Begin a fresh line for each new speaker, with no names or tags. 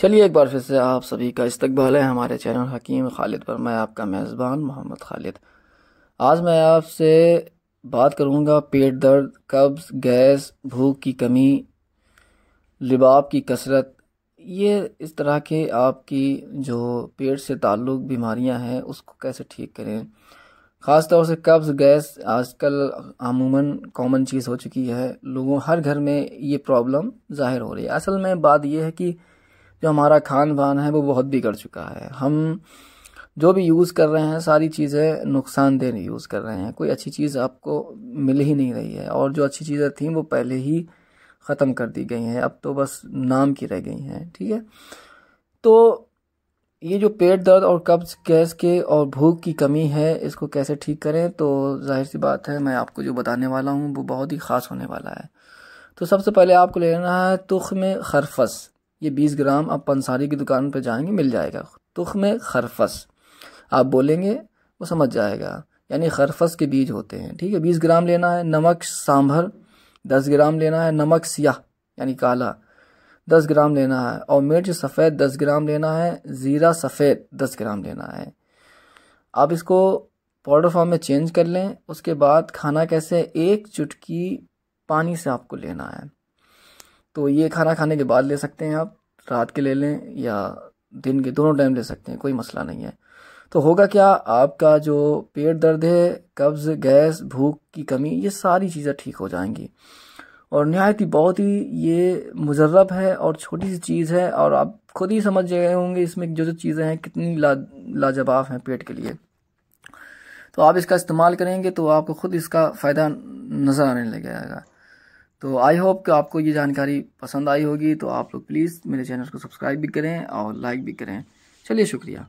चलिए एक बार फिर से आप सभी का इस्तकबाल है हमारे चैनल हकीम खालिद पर मैं आपका मेज़बान मोहम्मद खालिद आज मैं आपसे बात करूंगा पेट दर्द कब्ज़ गैस भूख की कमी लिबाब की कसरत ये इस तरह के आपकी जो पेट से ताल्लुक़ बीमारियां हैं उसको कैसे ठीक करें ख़ास तौर से कब्ज़ गैस आजकल अमूमन कॉमन चीज़ हो चुकी है लोगों हर घर में ये प्रॉब्लम ज़ाहिर हो रही है असल में बात यह है कि जो हमारा खान पान है वो बहुत बिगड़ चुका है हम जो भी यूज़ कर रहे हैं सारी चीज़ें नुकसानदेह यूज़ कर रहे हैं कोई अच्छी चीज़ आपको मिल ही नहीं रही है और जो अच्छी चीज़ें थी वो पहले ही ख़त्म कर दी गई हैं अब तो बस नाम की रह गई हैं ठीक है तो ये जो पेट दर्द और कब्ज गैस के और भूख की कमी है इसको कैसे ठीक करें तो जाहिर सी बात है मैं आपको जो बताने वाला हूँ वो बहुत ही ख़ास होने वाला है तो सबसे पहले आपको लेना है तुख में खरफस ये बीस ग्राम आप पंसारी की दुकान पर जाएंगे मिल जाएगा तुख में खरफस आप बोलेंगे वो समझ जाएगा यानी खरफस के बीज होते हैं ठीक है बीस ग्राम लेना है नमक सांभर दस ग्राम लेना है नमक सियाह यानी काला दस ग्राम लेना है और मिर्च सफ़ेद दस ग्राम लेना है ज़ीरा सफ़ेद दस ग्राम लेना है आप इसको पाउडर फॉर्म में चेंज कर लें उसके बाद खाना कैसे एक चुटकी पानी से आपको लेना है तो ये खाना खाने के बाद ले सकते हैं आप रात के ले लें या दिन के दोनों टाइम ले सकते हैं कोई मसला नहीं है तो होगा क्या आपका जो पेट दर्द है कब्ज़ गैस भूख की कमी ये सारी चीज़ें ठीक हो जाएंगी और नहायत ही बहुत ही ये मुजरब है और छोटी सी चीज़ है और आप खुद ही समझ गए होंगे इसमें जो जो चीज़ें हैं कितनी ला लाजवाब हैं पेट के लिए तो आप इसका इस्तेमाल करेंगे तो आपको खुद इसका फ़ायदा नज़र आने लग जाएगा तो आई होप कि आपको ये जानकारी पसंद आई होगी तो आप लोग प्लीज़ मेरे चैनल को सब्सक्राइब भी करें और लाइक भी करें चलिए शुक्रिया